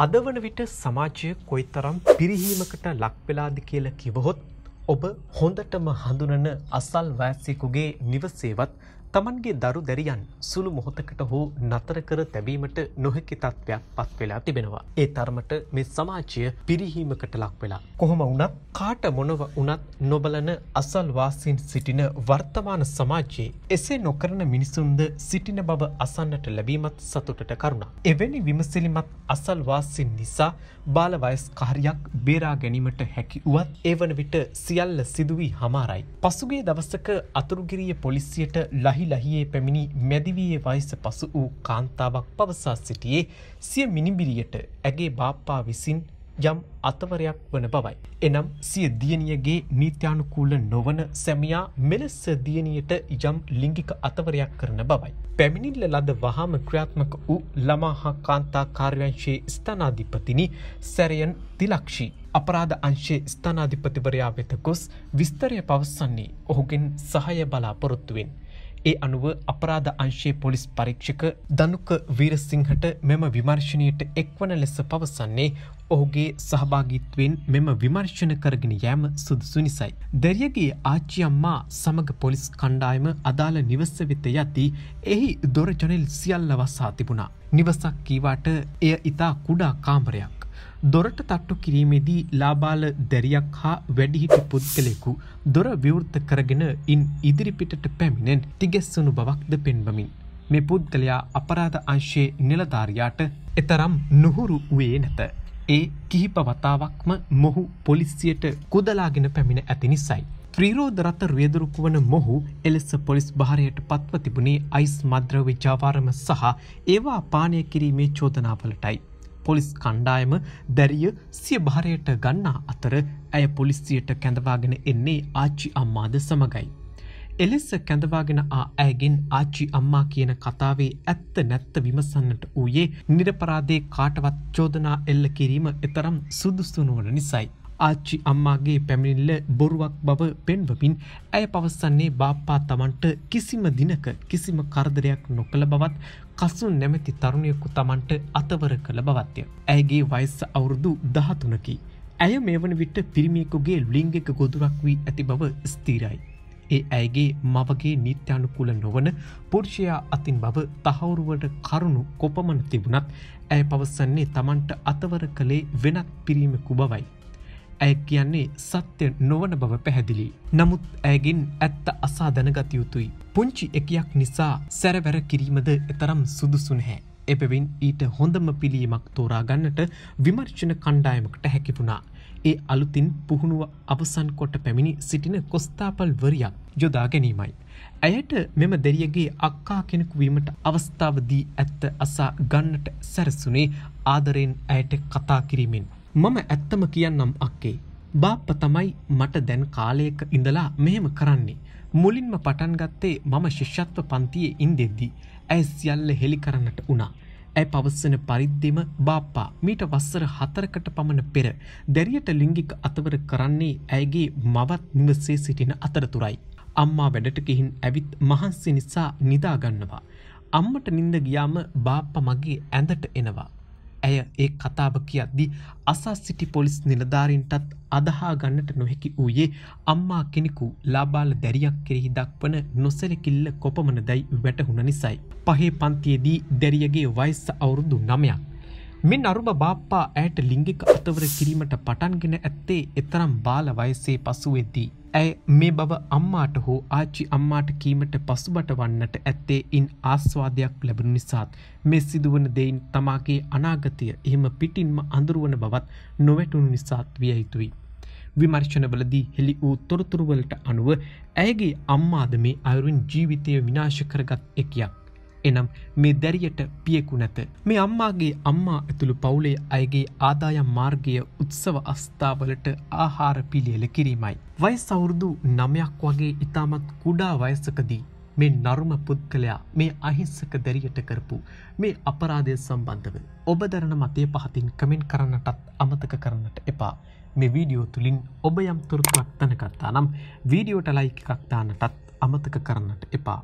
අද වන විට සමාජය කොයි තරම් පිරිහීමකට ලක්වෙලාද කියල කිවහොත් ඔබ හොඳටම හඳුනන අසල් වෑසිකුගේ නිවසේවත් තමන්ගේ දරු දැරියන් සුළු මොහොතකට හෝ නතර කර තැබීමට නොහැකි තත්ත්වයක් පත් වෙලා තිබෙනවා. ඒ තරමට මේ සමාජය පිරිහීමකට ලක් වෙලා. කොහොම වුණත් කාට මොනව වනත් නොබලන අසල්වාසින් සිටින වර්තමාන සමාජයේ එසේ නොකරන මිනිසුන්ද සිටින බව අසන්නට ලැබීමත් සතුටට කරුණ. එවැනි විමසිලිමත් අසල්වාසින් නිසා බාලවයස් කාරයක් බේරා ගැනීමට හැකි වුවත් ඒවන විට සියල්ල සිදුවී හමාරයි. පසුගේ දවසක අතුරුගිරිය පොලිසියට ලහි ලහි ලහියේ පැමිණි මැදිවයේ වයිස පසු වූ කාන්තාවක් පවසා සිටියේ සිය මිනිබිරියට ඇගේ බාප්පා විසින් යම් අතවරයක් වන බවයි. එනම් සිය දියණියගේ නීත්‍යානුකූල නොවන සැමියා මෙලෙස දියණියට යම් ලිංගික අතවරයක් කරන බවයි. පැමිණිල්ල ලද වහාම ක්‍රියාත්මක වූ ළමා හා කාන්තා කාර්යංශයේ ස්ථානාධිපතිනි සැරයන් තිලක්ෂී. අපරාධ අංශයේ ස්ථානාධිපතිවරයා වෙත ගොස් විස්තරය පවසන්නේ ඔහුගෙන් සහය බලාපොරොත්තුවෙන්. ඒ අනුව අපරාධ අංශයේ පොලිස් පරීක්ෂක දනුක වීරසිංහට මෙම විමර්ශණයට එක්වන ලෙස පවසන්නේ ඔහුගේ සහභාගිත්වෙන් මෙම විමර්ශණ කරගෙන යෑම සුදුසු නිසයි. දැරියගේ ආච්චියම්මා සමඟ පොලිස් කණ්ඩායම අදාළ නිවස වෙත යති එහි දොරජනෙල් සියල්ල වසා තිබුණා. නිවසක් කීවාට එය ඉතා කුඩා කාමරයක්. දොරට තට්ටු කිරීමේදී ලාබාල දැරියක් හා වැඩිහිටි පුද්ගලෙකු දොර විවෘත කරගෙන ඉන් ඉදිරිපිටට පැමිණෙන් තිගෙස්සුණු බවක්ද පෙන්වමින්. මේ පුද්ගලයා අපරාධ අංශයේ නිලධාරයාට එතරම් නොහුරු වේ නැත. ඒ කිහිප වතාවක්ම මොහු පොලිසියට කුදලාගෙන පැමිණ ඇති නිසයි. ත්‍රීරෝධ රථ රියදුරුකු වන මොහු එලෙස පොලිස් භාරයට පත්ව තිබුණේ අයිස් මද්‍රවිජාවාරම සහ ඒවා පානය කිරීමේ චෝදනාවලටයි. පොලිස් කණ්ඩායම දැරිය සිය භාරයට ගන්නා අතර ඇය පොලිස්සියට කැඳවාගෙන එන්නේ ආච්චි අම්මාද සමඟයි. එලෙස කැඳවාගෙන ආ ඇගෙන් ආච්චි අම්මා කියන කතාවේ ඇත්ත නැත්ත විමසන්නට වූයේ නිරපරාදේ කාටවත් චෝදනා එල්ල කිරීම එතරම් සුදුස්තුනුවන නිසයි. ආච්චි අම්මාගේ පැමිණිල්ල බොරුවක් බව පෙන්වමින් ඇය පවසන්නේ බාප්පා තමන්ට කිසිම දිනක කිසිම කරදරයක් නොකළ බවත් කසුන් නැමැති තරුණයකු තමන්ට අතවර කළ බවත්ය. ඇයගේ වයිස්ස අවුරුදු දහතුනකි. ඇය මේ වන විට පිරිමියෙකුගේ ලිංගක ගොදුරක් වී ඇති බව ස්තීරයි. ඒ ඇයගේ මවගේ නිත්‍යානුකුල නොවන පුර්ෂයා අතින් බව තහවුරුවට කරුණු කොපමණ තිබුණත් ඇය පවසන්නේ තමන්ට අතවර කළේ වෙනත් පිරීමකු බවයි. ඇය කියන්නේ සත්‍ය නොවන බව පැහැදිලි. නමුත් ඇයගෙන් ඇත්ත අසා දැනගත යුතුයි. පුංචි එකයක් නිසා සැරවැර කිරීමද එතරම් සුදුසුනහැ. එබැවින් ඊට හොඳම පිළීමක් තෝරාගන්නට විමර්ශන කණ්ඩායමකට හැකිපුුණා. ඒ අලුතින් පුහුණුව අවසන් කොට පැමිණි සිටින කොස්ථාපල් වරියක් යොදා ගැනීමයි. ඇයට මෙම දෙරියගේ අක්කා කෙනෙකු වීමට අවස්ථාවදී ඇත්ත අසා ගන්නට සැරසුනේ ආදරයෙන් ඇයට කතා කිරීමෙන්. මම ඇත්තම කියන්නම් අක්කේ. බාප්ප තමයි මට දැන් කාලයක ඉඳලා මෙහෙම කරන්නේ. මුලින්ම පටන් ගත්තේ මම ශිෂ්‍යත්ව පන්තියේ ඉන්දෙද්දී. ඇය සියල්ල හෙළි කරන්නට වුණා. ඇය පවස්සන පරිද්දෙම බාප්පා මීට වස්සර හතරකට පමණ පෙර දැරියට ලිංගික අතවර කරන්නේ ඇයගේ මවත් නිවසේ සිටින අතරතුරයි. අම්මා වැඩට ගිහින් ඇවිත් මහන්සි නිසා නිදාගන්නවා. අම්මට නින්ද ගියාම බාප්ප මගේ ඇඳට එනවා. ඇය ඒ කතාව කියද්දි අසා සිටි පොලිස් නිලධාරින්ටත් අදහා ගන්නට නොහැකි වූයේ අම්මා කෙනෙකු ලාබාල දැරියක් කෙරෙහි දක්වන නොසැලකිල්ල කොපමණ දැයි වැටහුණ නිසයි. පහේ පන්තියේදී දැරියගේ වයිස්ස අවුරුදු නමයක්. මෙන් අරුම බාප්පා ඇයට ලිංගික අතවර කිරීමට පටන්ගෙන ඇත්තේ එතරම් බාල වයසේ පසුවෙද්දී. ඇය මේ බව අම්මාට හෝ ආච්චි අම්මාට කීමට පසුබට වන්නට ඇත්තේ ඉන් ආස්වාදයක් ලැබුණු නිසාත් මේ සිදුවන දෙයින් තමාගේ අනාගතය එහෙම පිටින්ම අඳුරුවන බවත් නොවැටුණු නිසාත් විය යුතුයි. විමර්ශනවලදී හෙළි වූ තොරතුරුවලට අනුව ඇයගේ අම්මාද මේ අයුරින් ජීවිතය විනාශ කරගත් එකයක්. එනම් මේ දැරියට පියෙකු නැත. මේ අම්මාගේ අම්මා ඇතුළු පවුලේ අයගේ ආදායම් මාර්ගය උත්සව අස්ථාවලට ආහාර පිළියල කිරීමයි. වය සෞුරුදු නමයක් වගේ ඉතාමත් කුඩා වයසකදී මේ නර්ම පුද්ගලයා මේ අහිංසක දැරියට කරපු මේ අපරාධය සම්බන්ධව ඔබ දරන මතය පහතින් කමෙන්ට් කරන්නටත් අමතක කරන්නට එපා මේ වීඩියෝ තුළින් ඔබ යම් තුොරතුමක් තනකත්තා නම් වීඩියෝට ලයි එකක්තානටත් අමතක කරන්නට එපා